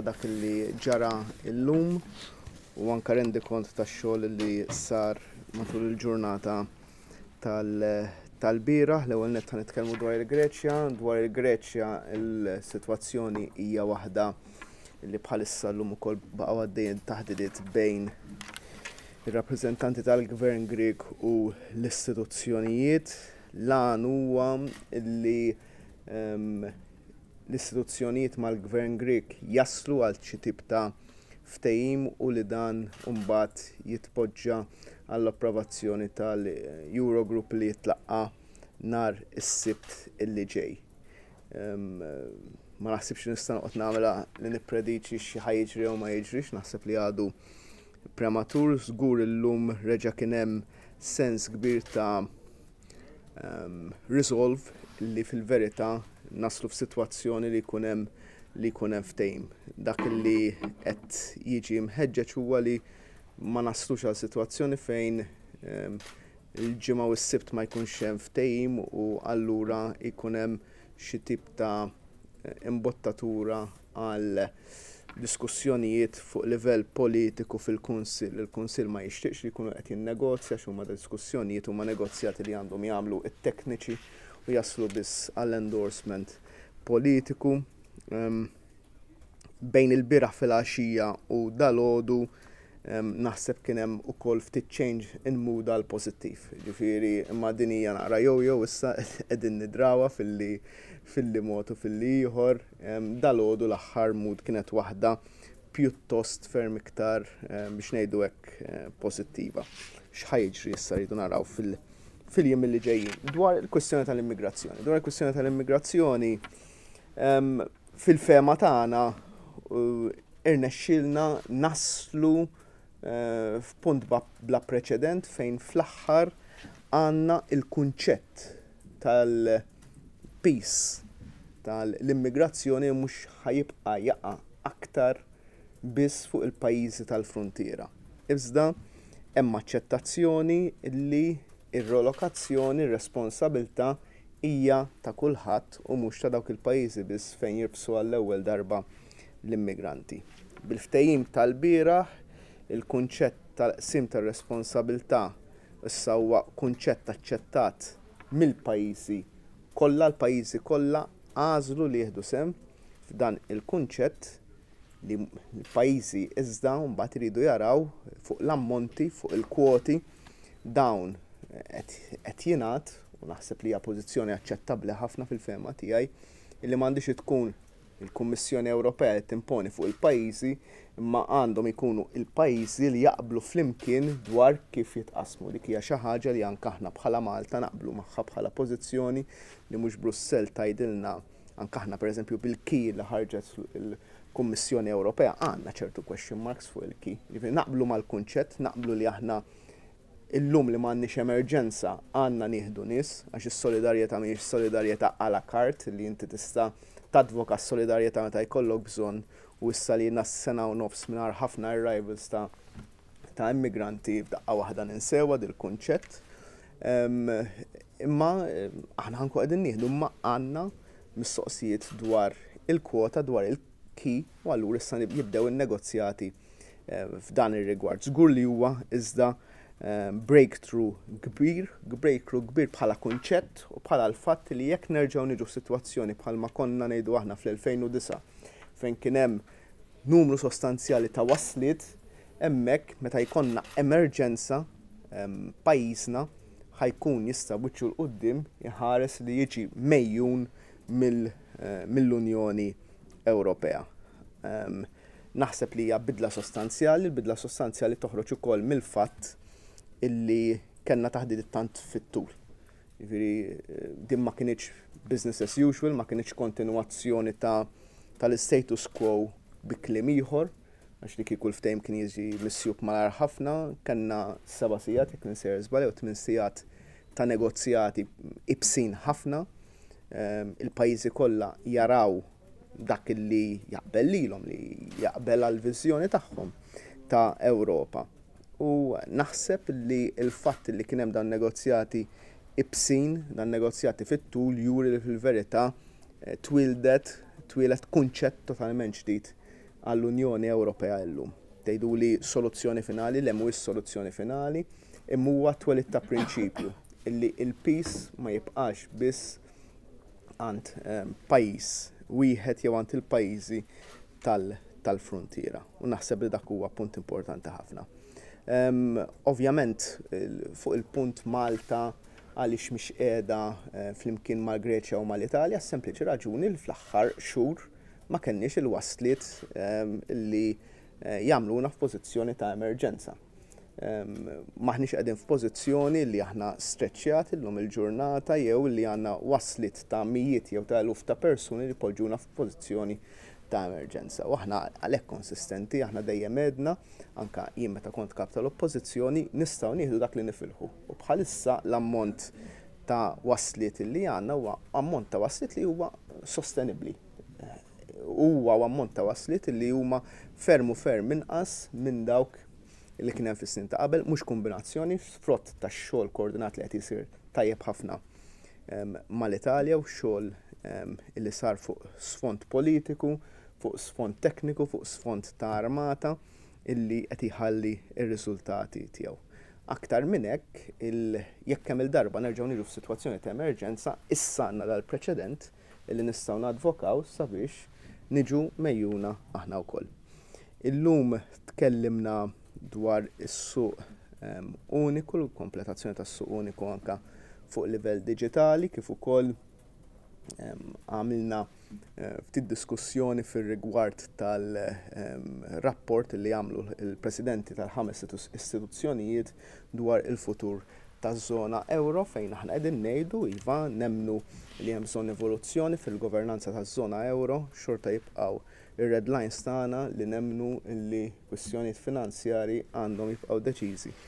ta' dak li ġara illum u anka rendi kont ta' xogħol li sar matul il-ġurnata tal-bira, l ewwel netta nitkellmu dwar il-Greċja, dwar il-Greċja il-sitwazzjoni hija waħda li bħalissa l-lum ukoll baqgħu għaddejjin taħdidiet bejn il rappreżentanti tal-gvern Grek u l-istituzzjonijiet lan huwa li ehm, l-istituzzjonijiet mal-gvern Grek jaslu għal xi ta' ftehim u li dan umbat jitpoġġa għall-approvazzjoni tal-Eurogroup li jitlaqqa nar is-sibt illi ġej. Ehm, ma naħsibx nista' noqgħod namela li nipprediċi xi ħajġri u ma jiġrix, naħseb li għadu prematur żgur illum reġa' kien hemm sens kbir ta' um, resolve li fil-verità naslu f'sitwazzjoni li kunem li kunem f-tejm. Dak li qed jiġi mħeġġeġ huwa li ma naslux għal sitwazzjoni fejn um, il-ġimgħa u s-sibt ma jkunx hemm ftejm u allura jkun hemm xi tip ta' imbottatura għal diskussjonijiet fuq livell politiku fil-Kunsil. Il-Kunsil ma jixtieqx li jkunu qed jinnegozja x'huma diskussjonijiet huma negozjati li għandhom jagħmlu it-tekniċi u jaslu biss għall-endorsement politiku. Um, bejn il-biraħ fil-għaxija u dal-ħodu naħseb kien hemm ukoll ftit change in mood għal pożittiv. Ġifiri, imma din hija naqra jew jew issa qegħdin nidrawa filli fil motu filli ieħor dalodu l-aħħar mood kienet waħda pjuttost ferm iktar biex ngħidu hekk eh, pożittiva. X'ħajġri issa rridu naraw fil- fil-jiem li ġejjin. Dwar il kwestjoni tal-immigrazzjoni. Dwar il kwestjoni tal-immigrazzjoni, fil-fema tagħna irnexxilna naslu Eh, f'punt bla preċedent fejn fl-aħħar għanna il-kunċett tal-peace, tal-immigrazzjoni mhux ħajibqa jaqa aktar biss fuq il-pajjiżi tal-frontiera. Iżda hemm aċċettazzjoni li il relokazzjoni il responsabilta hija ta' kulħadd u mhux ta' dawk il-pajjiżi biss fejn jirbsu għall-ewwel darba l-immigranti. Bil-ftehim tal-bieraħ il-kunċett tal-qsim tal-responsabilità issa huwa kunċett aċċettat mill-pajjiżi kollha l-pajjiżi kollha għażlu li jieħdu sem f'dan il-kunċett li l-pajjiżi iżda mbagħad iridu jaraw fuq l-ammonti, fuq il-kwoti dawn qed jingħad u naħseb li hija pożizzjoni aċċettabbli ħafna fil-fema tiegħi illi m'għandix tkun il-Kummissjoni Ewropea qed timponi fuq il-pajjiżi imma għandhom ikunu il-pajjiżi li jaqblu flimkien dwar kif jitqasmu. Dik hija xi ħaġa li anke aħna bħala Malta naqblu magħha bħala pożizzjoni li mhux Brussell tajdilna anke aħna pereżempju bil-ki li ħarġet il-Kummissjoni Ewropea għandna ċertu question marks fuq il-ki. Jiġifieri naqblu mal-kunċett, naqblu li aħna illum li m'għandniex emerġenza għandna nieħdu nies għax is-solidarjetà mhijiex solidarjetà à la carte li inti tista' tadvoka s-solidarjetà meta jkollok bżonn u issa li nas-sena u nofs mingħajr ħafna arrivals ta' ta' immigranti b'daqqa waħda ninsewa dil-kunċett. Imma aħna għanku għedin nieħdu imma għandna mistoqsijiet dwar il-kwota dwar il-ki u għallur issa jibdew il negozjati eh, f'dan ir-rigward. Żgur li huwa iżda Eh, breakthrough kbir, breakthrough kbir bħala kunċett u bħala l-fatt li jekk nerġgħu niġu bħal bħalma konna ngħidu aħna fl-2009 fejn kien hemm numru sostanzjali ta' waslit hemmhekk meta jkollna emerġenza pajjiżna ħajkun jista' wiċċu l qudiem jħares li jiġi mejjun eh, mill-Unjoni Ewropea. Naħseb li hija bidla sostanzjali, l-bidla sostanzjali toħroġ ukoll mill-fatt illi kellna taħdid tant fit-tul. Jifiri, eh, din ma kinitx business as usual, ma kinitx kontinwazzjoni ta' tal-status quo biklim ieħor, għax li kikul ftejm kien jiġi missjuk malar ħafna, kanna seba sijat, jek nisir zbali, u tmin sijat ta' negozjati ibsin ħafna. Ehm, Il-pajizi kolla jaraw dak li jaqbel lilhom li jaqbel għal-vizjoni tagħhom ta' Ewropa. U naħseb li il-fatt li kienem dan negozjati ibsin, dan negozjati fit-tul, juri li fil-verita eh, twildet, twilet kunċett totalment ġdid għall-Unjoni Ewropea illum. Tejdu li soluzzjoni finali, lemmu is soluzzjoni finali, immu għat ta' prinċipju, illi il-peace ma jibqax biss għant um, eh, pajis, wieħed jew għant il-pajizi tal-frontiera. Tal U naħseb li dak huwa punt importanti ħafna. Ovvjament, fuq il-punt Malta għaliex mhix qiegħda eh, flimkien mal-Greċja u mal-Italja, sempliċi raġuni l fl-aħħar xhur ma kenniex il-waslit li f eh, f'pożizzjoni ta' emerġenza. Maħniex qegħdin f'pożizzjoni li aħna streċċjat illum il-ġurnata jew li għandna waslit ta' mijiet jew ta' eluf ta' persuni li f f'pożizzjoni ta' emerġenza. U aħna għalek konsistenti, aħna dejjem edna, anka jien meta kont kap tal-oppożizzjoni, nistgħu nieħdu dak li nifilħu. U bħalissa l-ammont ta' waslit li għandna huwa ammont ta' waslit li huwa sostenibbli. Huwa ammont ta' waslit li huma fermu ferm inqas minn dawk li kien hemm fis-snin ta' qabel mhux kombinazzjoni frott tax xogħol koordinat li qed isir tajjeb ħafna ehm, mal-Italja u xogħol illi sar fuq sfond politiku, fuq sfond tekniku, fuq sfond ta' armata illi qed iħalli r-riżultati tiegħu. Aktar minn hekk, jekk hemm il-darba nerġgħu niġu f'sitwazzjoni ta' emerġenza, issa għandna dal-preċedent illi nistgħu nadvokaw sabiex niġu mejjuna aħna wkoll. Illum tkellimna dwar is-suq uniku, l-kompletazzjoni tas-suq uniku anka fuq livell digitali kif ukoll għamilna eh, ftit diskussjoni fir rigward tal-rapport li għamlu il-presidenti tal-ħames istituzzjonijiet dwar il-futur taż zona euro fejn aħna qegħdin ngħidu iva nemnu li hemm bżonn evoluzzjoni fil-governanza taż-żona euro xorta jibqgħu ir-red lines tagħna li nemnu li kwistjonijiet finanzjari għandhom jibqgħu deċiżi